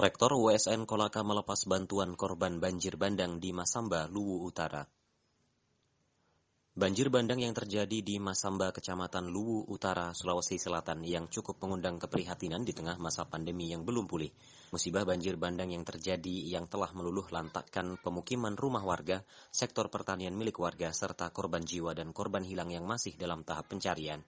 Rektor WSN Kolaka melepas bantuan korban banjir bandang di Masamba, Luwu Utara. Banjir bandang yang terjadi di Masamba, Kecamatan Luwu Utara, Sulawesi Selatan yang cukup mengundang keprihatinan di tengah masa pandemi yang belum pulih. Musibah banjir bandang yang terjadi yang telah meluluh lantakkan pemukiman rumah warga, sektor pertanian milik warga, serta korban jiwa dan korban hilang yang masih dalam tahap pencarian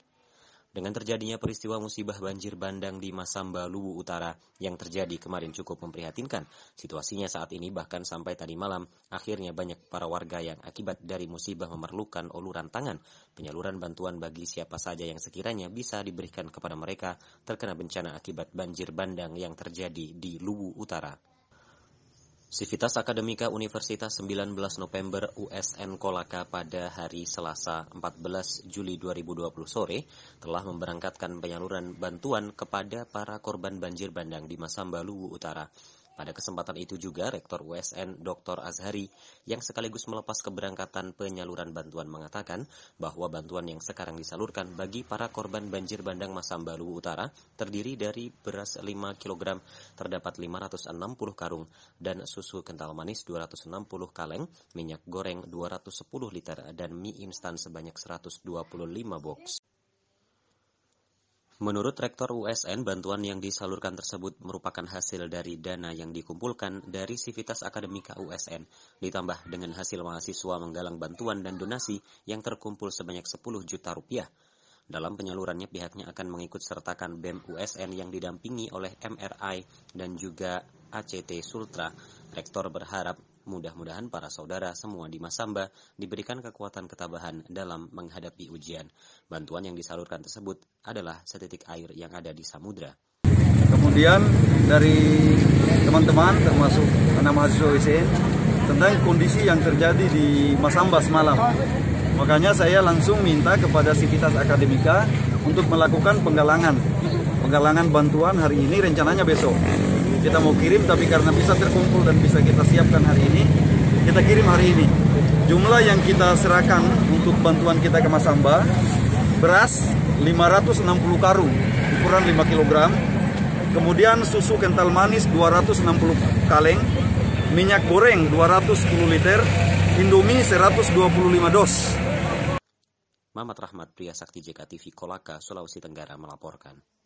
dengan terjadinya peristiwa musibah banjir bandang di Masamba, Luwu Utara yang terjadi kemarin cukup memprihatinkan. Situasinya saat ini bahkan sampai tadi malam, akhirnya banyak para warga yang akibat dari musibah memerlukan uluran tangan, penyaluran bantuan bagi siapa saja yang sekiranya bisa diberikan kepada mereka terkena bencana akibat banjir bandang yang terjadi di Luwu Utara. Sivitas Akademika Universitas 19 November USN Kolaka pada hari Selasa 14 Juli 2020 sore telah memberangkatkan penyaluran bantuan kepada para korban banjir bandang di Masamba Luwu Utara. Pada kesempatan itu juga, Rektor USN Dr. Azhari yang sekaligus melepas keberangkatan penyaluran bantuan mengatakan bahwa bantuan yang sekarang disalurkan bagi para korban banjir bandang Masambalu Utara terdiri dari beras 5 kg terdapat 560 karung dan susu kental manis 260 kaleng, minyak goreng 210 liter, dan mie instan sebanyak 125 box. Menurut Rektor USN, bantuan yang disalurkan tersebut merupakan hasil dari dana yang dikumpulkan dari Sivitas Akademika USN, ditambah dengan hasil mahasiswa menggalang bantuan dan donasi yang terkumpul sebanyak 10 juta rupiah. Dalam penyalurannya pihaknya akan mengikut sertakan BEM USN yang didampingi oleh MRI dan juga ACT Sultra. Rektor berharap Mudah-mudahan para saudara semua di Masamba diberikan kekuatan ketabahan dalam menghadapi ujian. Bantuan yang disalurkan tersebut adalah setitik air yang ada di samudra. Kemudian dari teman-teman termasuk anak mahasiswa UICN tentang kondisi yang terjadi di Masamba semalam. Makanya saya langsung minta kepada Sivitas Akademika untuk melakukan penggalangan. Penggalangan bantuan hari ini rencananya besok kita mau kirim tapi karena bisa terkumpul dan bisa kita siapkan hari ini kita kirim hari ini jumlah yang kita serahkan untuk bantuan kita ke Masamba beras 560 karung ukuran 5 kg kemudian susu kental manis 260 kaleng minyak goreng 210 liter Indomie 125 dos Mamat Rahmat Pria Sakti JKTV Kolaka, Sulawesi Tenggara melaporkan.